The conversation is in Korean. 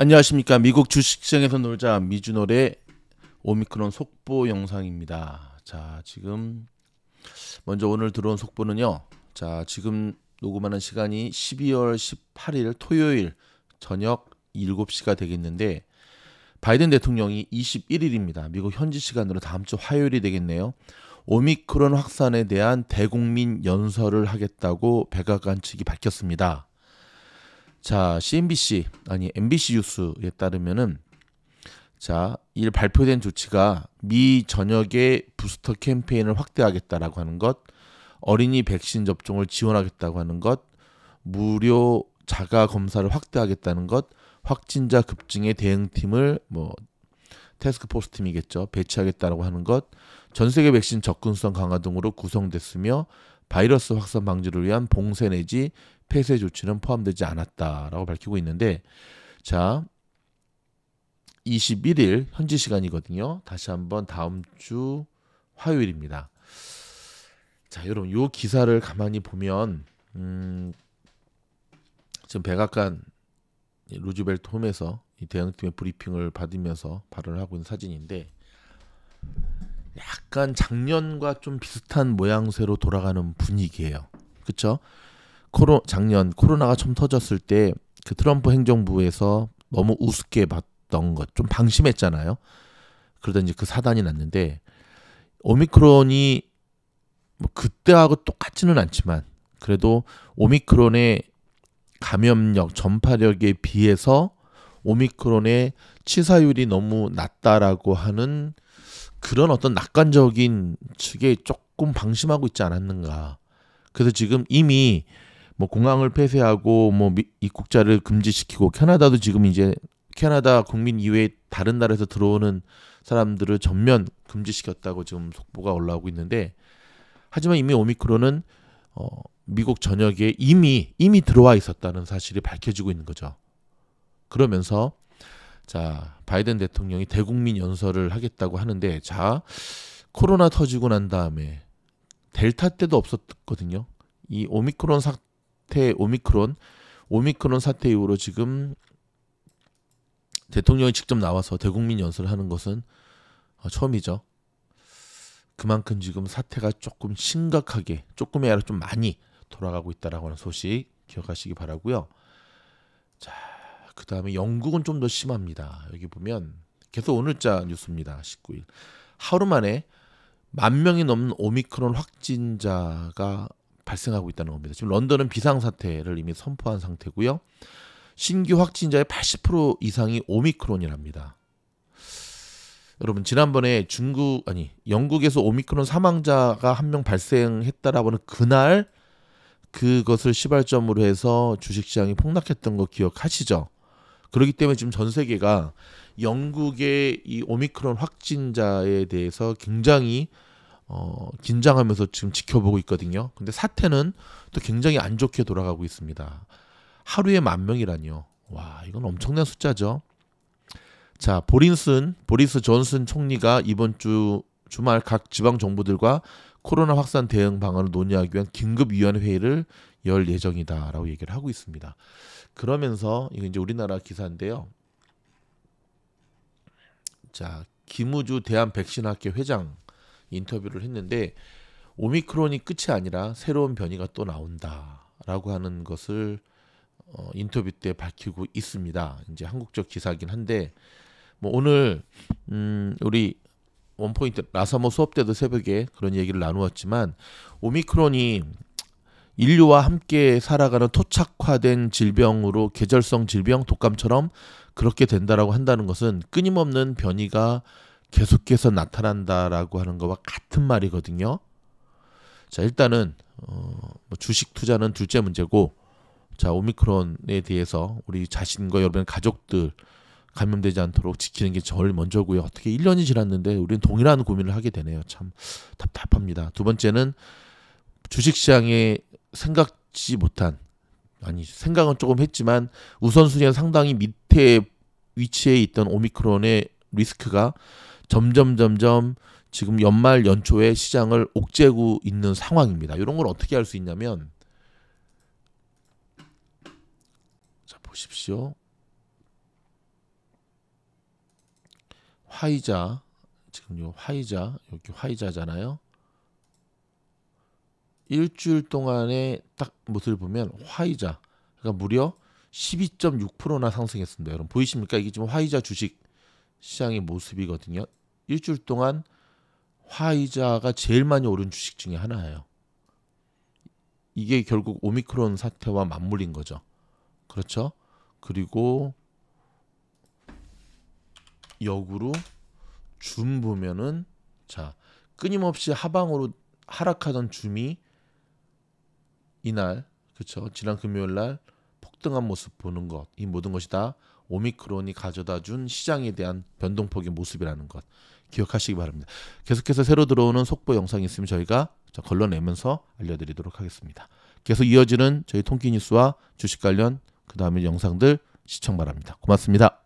안녕하십니까 미국 주식시장에서 놀자 미주노래 오미크론 속보 영상입니다 자 지금 먼저 오늘 들어온 속보는요 자 지금 녹음하는 시간이 12월 18일 토요일 저녁 7시가 되겠는데 바이든 대통령이 21일입니다 미국 현지 시간으로 다음 주 화요일이 되겠네요 오미크론 확산에 대한 대국민 연설을 하겠다고 백악관 측이 밝혔습니다 자, CNBC 아니 MBC 뉴스에 따르면은 자, 이 발표된 조치가 미 전역의 부스터 캠페인을 확대하겠다라고 하는 것, 어린이 백신 접종을 지원하겠다고 하는 것, 무료 자가 검사를 확대하겠다는 것, 확진자 급증의 대응팀을 뭐 테스크포스 팀이겠죠 배치하겠다라고 하는 것, 전 세계 백신 접근성 강화 등으로 구성됐으며 바이러스 확산 방지를 위한 봉쇄 내지 폐쇄 조치는 포함되지 않았다라고 밝히고 있는데 자 21일 현지 시간이거든요. 다시 한번 다음 주 화요일입니다. 자, 여러분 요 기사를 가만히 보면 음 지금 백악관 예, 루즈벨트 홈에서 이 대응팀의 브리핑을 받으면서 발언을 하고 있는 사진인데 약간 작년과 좀 비슷한 모양새로 돌아가는 분위기예요. 그렇죠? 코로 작년 코로나가 처음 터졌을 때 그 트럼프 행정부에서 너무 우습게 봤던 것 좀 방심했잖아요. 그러다 이제 그 사단이 났는데 오미크론이 뭐 그때하고 똑같지는 않지만 그래도 오미크론의 감염력, 전파력에 비해서 오미크론의 치사율이 너무 낮다라고 하는 그런 어떤 낙관적인 측에 조금 방심하고 있지 않았는가. 그래서 지금 이미 뭐 공항을 폐쇄하고 뭐 입국자를 금지시키고 캐나다도 지금 이제 캐나다 국민 이외에 다른 나라에서 들어오는 사람들을 전면 금지시켰다고 지금 속보가 올라오고 있는데 하지만 이미 오미크론은 어, 미국 전역에 이미 이미 들어와 있었다는 사실이 밝혀지고 있는 거죠. 그러면서 자 바이든 대통령이 대국민 연설을 하겠다고 하는데 자 코로나 터지고 난 다음에 델타 때도 없었거든요. 이 오미크론 사, 사태 오미크론 오미크론 사태 이후로 지금 대통령이 직접 나와서 대국민 연설을 하는 것은 어, 처음이죠. 그만큼 지금 사태가 조금 심각하게 조금이 아니라 좀 많이 돌아가고 있다라고 하는 소식 기억하시기 바라고요. 자, 그 다음에 영국은 좀 더 심합니다. 여기 보면 계속 오늘자 뉴스입니다. 19일 하루 만에 만 명이 넘는 오미크론 확진자가 발생하고 있다는 겁니다. 지금 런던은 비상사태를 이미 선포한 상태고요. 신규 확진자의 80% 이상이 오미크론이랍니다. 여러분 지난번에 중국 아니 영국에서 오미크론 사망자가 한 명 발생했다라고 하는 그날 그것을 시발점으로 해서 주식시장이 폭락했던 거 기억하시죠? 그렇기 때문에 지금 전 세계가 영국의 이 오미크론 확진자에 대해서 굉장히 어, 긴장하면서 지금 지켜보고 있거든요. 근데 사태는 또 굉장히 안 좋게 돌아가고 있습니다. 하루에 만 명이라니요. 와, 이건 엄청난 숫자죠. 자, 보린슨, 보리스 존슨 총리가 이번 주 주말 각 지방 정부들과 코로나 확산 대응 방안을 논의하기 위한 긴급위원회 회의를 열 예정이다라고 얘기를 하고 있습니다. 그러면서 이거 이제 우리나라 기사인데요. 자, 김우주 대한 백신학회 회장 인터뷰를 했는데 오미크론이 끝이 아니라 새로운 변이가 또 나온다라고 하는 것을 어, 인터뷰 때 밝히고 있습니다. 이제 한국적 기사긴 한데 뭐 오늘 음, 우리 원포인트 라사모 수업 때도 새벽에 그런 얘기를 나누었지만 오미크론이 인류와 함께 살아가는 토착화된 질병으로 계절성 질병 독감처럼 그렇게 된다라고 한다는 것은 끊임없는 변이가 계속해서 나타난다라고 하는 거와 같은 말이거든요. 자, 일단은 어, 뭐 주식 투자는 둘째 문제고 자, 오미크론에 대해서 우리 자신과 여러분 가족들 감염되지 않도록 지키는 게 제일 먼저고요. 어떻게 1년이 지났는데 우리는 동일한 고민을 하게 되네요. 참 답답합니다. 두 번째는 주식시장에 생각지 못한 아니 생각은 조금 했지만 우선순위가 상당히 밑에 위치에 있던 오미크론의 리스크가 점점 점점 지금 연말 연초에 시장을 옥죄고 있는 상황입니다. 이런 걸 어떻게 할 수 있냐면 자 보십시오. 화이자 지금 요 화이자 여기 화이자잖아요. 일주일 동안에 딱 모습을 보면 화이자 그러니까 무려 12.6%나 상승했습니다. 여러분 보이십니까? 이게 지금 화이자 주식 시장의 모습이거든요. 일주일 동안 화이자가 제일 많이 오른 주식 중에 하나예요. 이게 결국 오미크론 사태와 맞물린 거죠. 그렇죠? 그리고 역으로 줌 보면은 자 끊임없이 하방으로 하락하던 줌이 이날 그렇 지난 금요일 날 폭등한 모습 보는 것 이 모든 것이 다 오미크론이 가져다 준 시장에 대한 변동폭의 모습이라는 것 기억하시기 바랍니다. 계속해서 새로 들어오는 속보 영상이 있으면 저희가 걸러내면서 알려드리도록 하겠습니다. 계속 이어지는 저희 통기 뉴스와 주식 관련 그 다음에 영상들 시청 바랍니다. 고맙습니다.